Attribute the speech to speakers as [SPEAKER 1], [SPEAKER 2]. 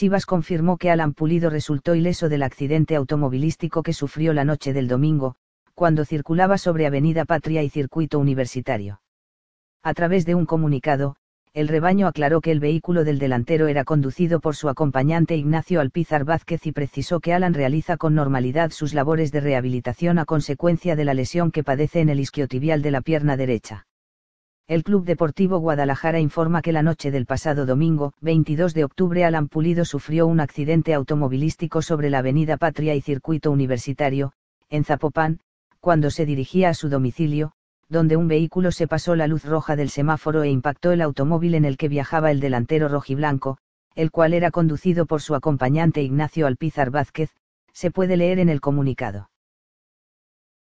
[SPEAKER 1] Chivas confirmó que Alan Pulido resultó ileso del accidente automovilístico que sufrió la noche del domingo, cuando circulaba sobre Avenida Patria y Circuito Universitario. A través de un comunicado, el rebaño aclaró que el vehículo del delantero era conducido por su acompañante Ignacio Alpizar Vázquez y precisó que Alan realiza con normalidad sus labores de rehabilitación a consecuencia de la lesión que padece en el isquiotibial de la pierna derecha. El Club Deportivo Guadalajara informa que la noche del pasado domingo, 22 de octubre, Alan Pulido sufrió un accidente automovilístico sobre la avenida Patria y Circuito Universitario, en Zapopan, cuando se dirigía a su domicilio, donde un vehículo se pasó la luz roja del semáforo e impactó el automóvil en el que viajaba el delantero rojiblanco, el cual era conducido por su acompañante Ignacio Alpizar Vázquez, se puede leer en el comunicado.